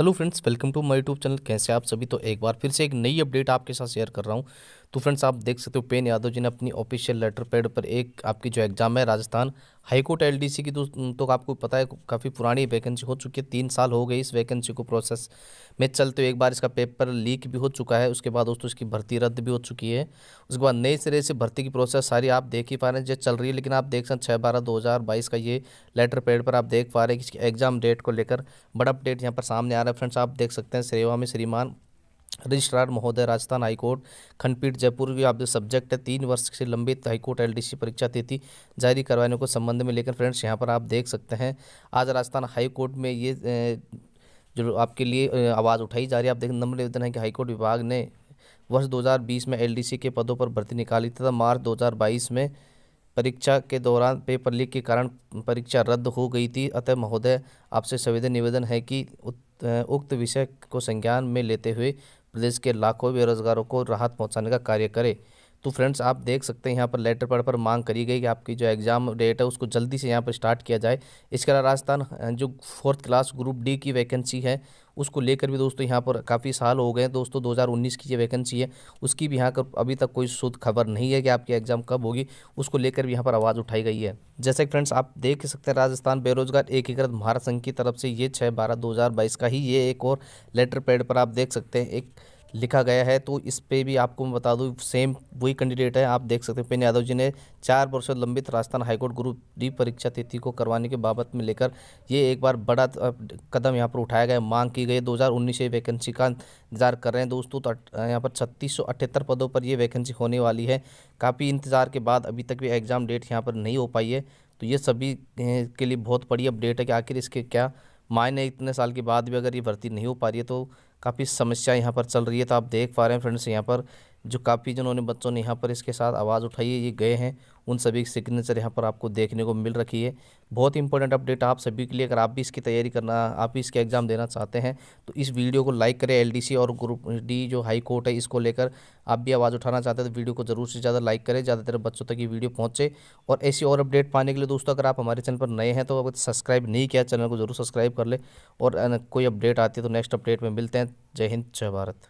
hello friends welcome to my YouTube channel कैसे आप सभी तो एक बार फिर से एक नई अपडेट आपके साथ शेयर कर रहा हूँ तो फ्रेंड्स आप देख सकते हो पेन यादव जी ने अपनी ऑफिशियल लेटर पैड पर एक आपकी जो एग्ज़ाम है राजस्थान हाईकोर्ट एल की तो, तो आपको पता है काफ़ी पुरानी वैकेंसी हो चुकी है तीन साल हो गई इस वैकेंसी को प्रोसेस में चलते हुए एक बार इसका पेपर लीक भी हो चुका है उसके बाद दोस्तों इसकी भर्ती रद्द भी हो चुकी है उसके बाद नए सिरे से भर्ती की प्रोसेस सारी आप देख ही पा रहे हैं जो चल रही है लेकिन आप देख सकते छः बारह दो का ये लेटर पैड पर आप देख पा रहे हैं कि एग्ज़ाम डेट को लेकर बड़ा अपडेट यहाँ पर सामने आ रहा है फ्रेंड्स आप देख सकते हैं श्रेवा में श्रीमान रजिस्ट्रार महोदय राजस्थान हाईकोर्ट खंडपीठ जयपुर की आप जो सब्जेक्ट है तीन वर्ष से लंबित हाईकोर्ट एलडीसी परीक्षा तिथि जारी करवाने को संबंध में लेकर फ्रेंड्स यहाँ पर आप देख सकते हैं आज राजस्थान हाईकोर्ट में ये जो आपके लिए आवाज़ उठाई जा रही है आप देख नम्र निवेदन है कि हाईकोर्ट विभाग ने वर्ष 2020 में एलडीसी के पदों पर भर्ती निकाली तथा मार्च 2022 में परीक्षा के दौरान पेपर लीक के कारण परीक्षा रद्द हो गई थी अतः महोदय आपसे संवेदन निवेदन है कि उक्त विषय को संज्ञान में लेते हुए प्रदेश के लाखों बेरोजगारों को राहत पहुंचाने का कार्य करे तो फ्रेंड्स आप देख सकते हैं यहाँ पर लेटर पढ़ पर मांग करी गई कि आपकी जो एग्ज़ाम डेट है उसको जल्दी से यहाँ पर स्टार्ट किया जाए इसके अलावा राजस्थान जो फोर्थ क्लास ग्रुप डी की वैकेंसी है उसको लेकर भी दोस्तों यहाँ पर काफ़ी साल हो गए दोस्तों 2019 की ये वैकेंसी है उसकी भी यहाँ पर अभी तक कोई शुद्ध खबर नहीं है कि आपकी एग्ज़ाम कब होगी उसको लेकर भी यहाँ पर आवाज़ उठाई गई है जैसे फ्रेंड्स आप देख सकते हैं राजस्थान बेरोजगार एकीकृत महाराज संघ की तरफ से ये छः बारह दो का ही ये एक और लेटर पैड पर आप देख सकते हैं एक लिखा गया है तो इस पे भी आपको मैं बता दूँ सेम वही कैंडिडेट है आप देख सकते हैं पेन यादव जी ने चार वर्षों लंबित राजस्थान हाईकोर्ट ग्रुप डी परीक्षा तिथि को करवाने के बाबत में लेकर ये एक बार बड़ा कदम यहाँ पर उठाया गया मांग की गई हज़ार उन्नीस से वैकेंसी का इंतजार कर रहे हैं दोस्तों तो यहाँ पर छत्तीस पदों पर ये वैकेंसी होने वाली है काफ़ी इंतज़ार के बाद अभी तक भी एग्ज़ाम डेट यहाँ पर नहीं हो पाई है तो ये सभी के लिए बहुत बड़ी अपडेट है कि आखिर इसके क्या मायने इतने साल के बाद भी अगर ये भर्ती नहीं हो पा रही है तो काफ़ी समस्या यहाँ पर चल रही है तो आप देख पा रहे हैं फ्रेंड्स यहाँ पर जो काफ़ी जिन्होंने बच्चों ने यहाँ पर इसके साथ आवाज़ उठाई है ये गए हैं उन सभी की सिग्नेचर यहाँ पर आपको देखने को मिल रखी है बहुत इंपॉर्टेंट अपडेट आप सभी के लिए अगर आप भी इसकी तैयारी करना आप भी इसके एग्ज़ाम देना चाहते हैं तो इस वीडियो को लाइक करें एलडीसी और ग्रुप डी जो हाई कोर्ट है इसको लेकर आप भी आवाज़ उठाना चाहते हैं तो वीडियो को ज़रूर से ज़्यादा लाइक करें ज़्यादातर बच्चों तक ये वीडियो पहुँचे और ऐसी और अपडेट पाने के लिए दोस्तों अगर आप हमारे चैनल पर नए हैं तो अगर सब्सक्राइब नहीं किया चैनल को ज़रूर सब्सक्राइब कर ले और कोई अपडेट आती है तो नेक्स्ट अपडेट में मिलते हैं जय हिंद जय भारत